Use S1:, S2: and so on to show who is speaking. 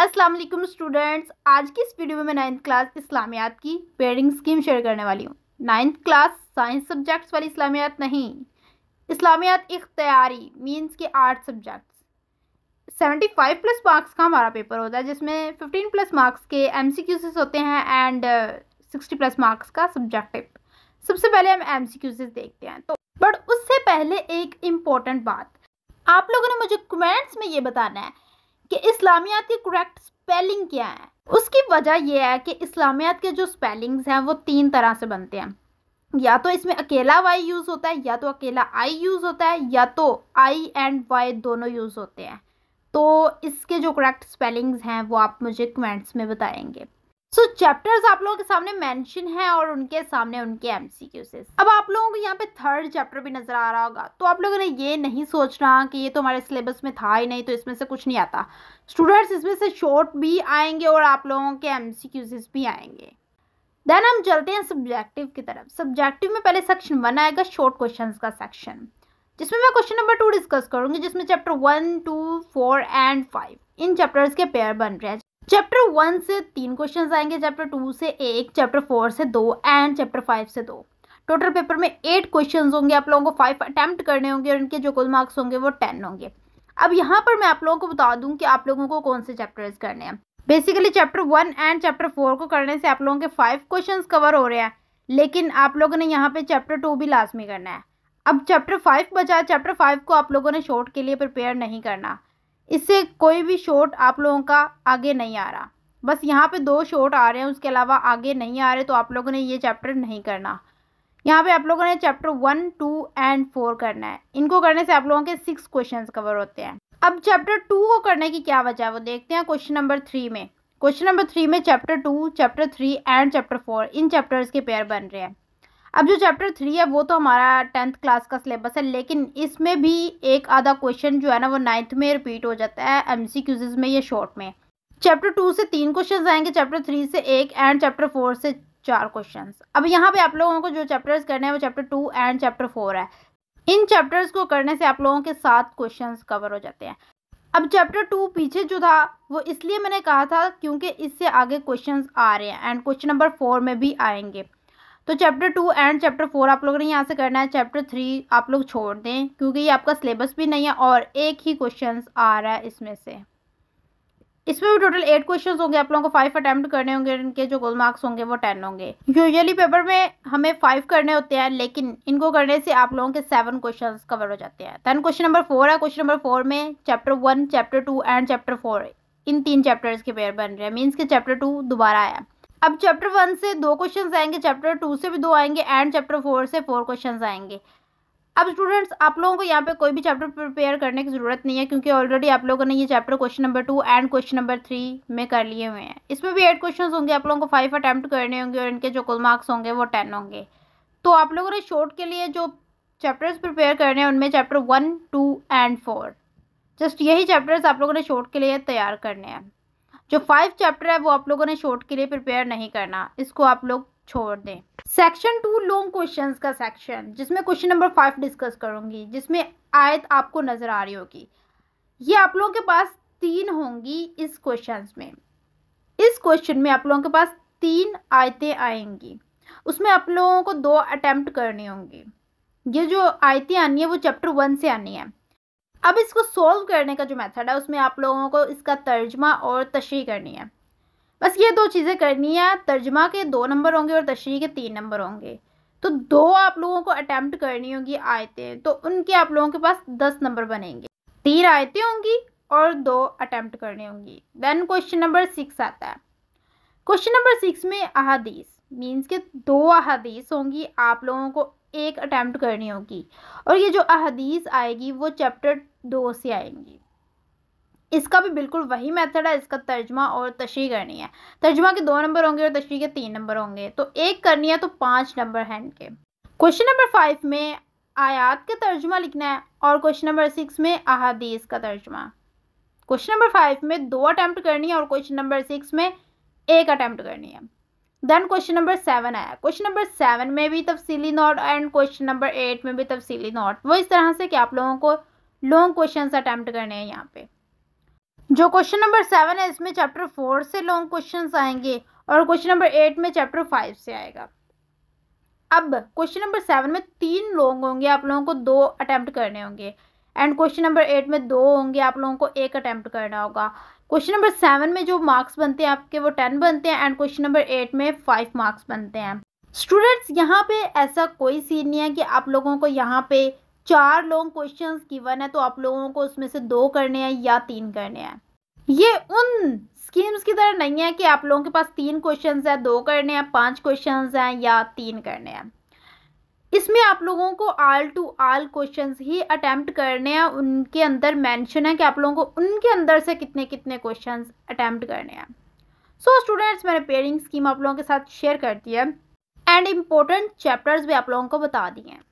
S1: अस्सलाम वालेकुम स्टूडेंट्स आज की इस वीडियो में मैं नाइन्थ क्लास इस्लामियात की पेयरिंग स्कीम शेयर करने वाली हूँ नाइन्थ क्लास साइंस सब्जेक्ट्स वाली इस्लामियात नहीं इस्लामियात इख्तियारी मींस के art subjects seventy five plus marks का हमारा पेपर होता है जिसमें फिफ्टीन प्लस मार्क्स के एम सी क्यूसेस होते हैं एंड सिक्सटी प्लस मार्क्स का सब्जेक्टिव सबसे पहले हम एम सी क्यूसेस देखते हैं तो बट उससे पहले एक इम्पॉर्टेंट बात आप लोगों ने मुझे कमेंट्स में ये बताना है कि इस्लामियात की करेक्ट स्पेलिंग क्या है उसकी वजह यह है कि इस्लामियात के जो स्पेलिंग्स हैं वो तीन तरह से बनते हैं या तो इसमें अकेला वाई यूज़ होता है या तो अकेला आई यूज़ होता है या तो आई एंड वाई दोनों यूज़ होते हैं तो इसके जो करेक्ट स्पेलिंग्स हैं वो आप मुझे कमेंट्स में बताएंगे सो so, चैप्टर्स आप लोगों के सामने मेंशन है और उनके सामने उनके एम अब आप लोगों को यहाँ पे थर्ड चैप्टर भी नज़र आ रहा होगा तो आप लोगों ने ये नहीं सोचना कि ये तो हमारे सिलेबस में था ही नहीं तो इसमें से कुछ नहीं आता स्टूडेंट्स इसमें से शॉर्ट भी आएंगे और आप लोगों के एम भी आएंगे देन हम चलते हैं सब्जेक्टिव की तरफ सब्जेक्टिव में पहले सेक्शन वन आएगा शॉर्ट क्वेश्चन का सेक्शन जिसमें मैं क्वेश्चन नंबर टू डिस्कस करूंगी जिसमें chapter one two four and five इन चैप्टर्स के पेयर बन रहे हैं चैप्टर वन से तीन क्वेश्चन आएंगे चैप्टर टू से एक चैप्टर फोर से दो एंड चैप्टर फाइव से दो टोटल पेपर में एट क्वेश्चन होंगे आप लोगों को फाइव अटैम्प्ट करने होंगे और इनके जो कुल मार्क्स होंगे वो टेन होंगे अब यहाँ पर मैं आप लोगों को बता दूँ कि आप लोगों को कौन से चैप्टर्स करने हैं basically chapter one and chapter four को करने से आप लोगों के फाइव क्वेश्चन कवर हो रहे हैं लेकिन आप लोगों ने यहाँ पे चैप्टर टू भी लाजमी करना है अब चैप्टर फाइव बचा चैप्टर फाइव को आप लोगों ने शॉर्ट के लिए प्रिपेयर नहीं करना इससे कोई भी शॉट आप लोगों का आगे नहीं आ रहा बस यहाँ पे दो शॉट आ रहे हैं उसके अलावा आगे नहीं आ रहे तो आप लोगों ने ये चैप्टर नहीं करना यहाँ पे आप लोगों ने chapter one two and four करना है इनको करने से आप लोगों के सिक्स क्वेश्चंस कवर होते हैं अब चैप्टर टू को करने की क्या वजह है वो देखते हैं क्वेश्चन नंबर थ्री में क्वेश्चन नंबर थ्री में chapter two chapter three and chapter four इन चैप्टर्स के पेयर बन रहे हैं अब जो चैप्टर थ्री है वो तो हमारा टेंथ क्लास का सिलेबस है लेकिन इसमें भी एक आधा क्वेश्चन जो है ना वो नाइन्थ में रिपीट हो जाता है एम सी क्यूजेज में या शॉर्ट में चैप्टर टू से तीन क्वेश्चन आएंगे चैप्टर थ्री से एक एंड चैप्टर फोर से चार क्वेश्चन अब यहाँ पे आप लोगों को जो चैप्टर्स करने हैं वो chapter two and chapter four है इन चैप्टर्स को करने से आप लोगों के सात क्वेश्चंस कवर हो जाते हैं अब चैप्टर टू पीछे जो था वो इसलिए मैंने कहा था क्योंकि इससे आगे क्वेश्चन आ रहे हैं एंड क्वेश्चन नंबर फोर में भी आएंगे तो chapter two and chapter four आप लोगों ने यहाँ से करना है चैप्टर थ्री आप लोग छोड़ दें क्योंकि ये आपका सिलेबस भी नहीं है और एक ही क्वेश्चन आ रहा है इसमें से इसमें भी टोटल एट क्वेश्चंस होंगे आप लोगों को फाइव अटैम्प्ट करने होंगे इनके जो गोल मार्क्स होंगे वो टेन होंगे यूजुअली पेपर में हमें फाइव करने होते हैं लेकिन इनको करने से आप लोगों के सेवन क्वेश्चंस कवर हो जाते हैं देन क्वेश्चन नंबर फोर है क्वेश्चन नंबर फोर में chapter one chapter two and chapter four इन तीन चैप्टर्स के पेयर बन रहे हैं मीन्स के चैप्टर टू दोबारा आया अब चैप्टर वन से दो क्वेश्चन आएंगे चैप्टर टू से भी दो आएंगे एंड चैप्टर फोर से फोर क्वेश्चन आएंगे अब स्टूडेंट्स आप लोगों को यहाँ पे कोई भी चैप्टर प्रिपेयर करने की ज़रूरत नहीं है क्योंकि ऑलरेडी आप लोगों ने ये chapter question number two and question number three में कर लिए हुए हैं इसमें भी एट क्वेश्चन होंगे आप लोगों को फाइव अटैम्प्ट करने होंगे और इनके जो कुल मार्क्स होंगे वो टेन होंगे तो आप लोगों ने शॉर्ट के लिए जो चैप्टर्स प्रिपेयर करने हैं उनमें chapter one two and four just यही चैप्टर्स आप लोगों ने शॉर्ट के लिए तैयार करने हैं जो फाइव चैप्टर है वो आप लोगों ने शॉर्ट के लिए प्रिपेयर नहीं करना इसको आप लोग छोड़ दें सेक्शन टू लॉन्ग क्वेश्चन का सेक्शन जिसमें क्वेश्चन नंबर फाइव डिस्कस करूंगी जिसमें आयत आपको नज़र आ रही होगी ये आप लोगों के पास तीन होंगी इस क्वेश्चन में इस क्वेश्चन में आप लोगों के पास तीन आयतें आएंगी उसमें आप लोगों को दो अटैम्प्ट करनी होंगी ये जो आयतें आनी है वो चैप्टर वन से आनी है अब इसको सॉल्व करने का जो मेथड है उसमें आप लोगों को इसका तर्जमा और तशरी करनी है बस ये दो चीज़ें करनी है तर्जमा के दो नंबर होंगे और तशरी के तीन नंबर होंगे तो दो आप लोगों को अटैम्प्ट करनी होगी आयतें तो उनके आप लोगों के पास दस नंबर बनेंगे तीन आयतें होंगी और दो अटैम्प्ट करनी होंगी देन क्वेश्चन नंबर सिक्स आता है क्वेश्चन नंबर सिक्स में अहादीस मीन्स के दो अहादीस होंगी आप लोगों को एक अटैम्प्ट करनी होगी और ये जो अहादीस आएगी वो चैप्टर दो से आएंगी इसका भी बिल्कुल वही मेथड है इसका तर्जमा और तशरी करनी है तर्जमा के दो नंबर होंगे और तशरी के तीन नंबर होंगे तो एक करनी है तो पाँच नंबर हैंड के क्वेश्चन नंबर फाइव में आयात का तर्जमा लिखना है और क्वेश्चन नंबर सिक्स में अहादीस का तर्जमा क्वेश्चन नंबर फाइव में दो अटैम्प्ट करनी है और क्वेश्चन नंबर सिक्स में एक अटैम्प्ट करनी है देन क्वेश्चन नंबर सेवन आया क्वेश्चन नंबर सेवन में भी तफसीली note and question number eight में भी तफसीली नोट वो इस तरह से कि आप लोगों को लॉन्ग क्वेश्चन अटैम्प्ट करने हैं यहाँ पे जो क्वेश्चन नंबर सेवन है इसमें चैप्टर फोर से लॉन्ग क्वेश्चन आएंगे और क्वेश्चन नंबर एट में चैप्टर फाइव से आएगा अब क्वेश्चन नंबर सेवन में तीन लॉन्ग होंगे आप लोगों को दो अटैम्प्ट करने होंगे एंड क्वेश्चन नंबर एट में दो होंगे आप लोगों को एक अटैम्प्ट करना होगा क्वेश्चन नंबर सेवन में जो मार्क्स बनते हैं आपके वो टेन बनते हैं एंड क्वेश्चन नंबर एट में फाइव मार्क्स बनते हैं स्टूडेंट्स यहाँ पे ऐसा कोई सीन नहीं है कि आप लोगों को यहाँ पे चार लॉन्ग क्वेश्चन गिवन है तो आप लोगों को उसमें से दो करने हैं या तीन करने हैं ये उन स्कीम्स की तरह नहीं है कि आप लोगों के पास तीन क्वेश्चन हैं दो करने हैं पांच क्वेश्चन हैं या तीन करने हैं इसमें आप लोगों को आल टू आल क्वेश्चंस ही अटैम्प्ट करने हैं उनके अंदर मैंशन है कि आप लोगों को उनके अंदर से कितने कितने क्वेश्चन अटैम्प्ट करने हैं सो स्टूडेंट्स मैंने पेयरिंग स्कीम आप लोगों के साथ शेयर कर दी है एंड इम्पोर्टेंट चैप्टर्स भी आप लोगों को बता दिए हैं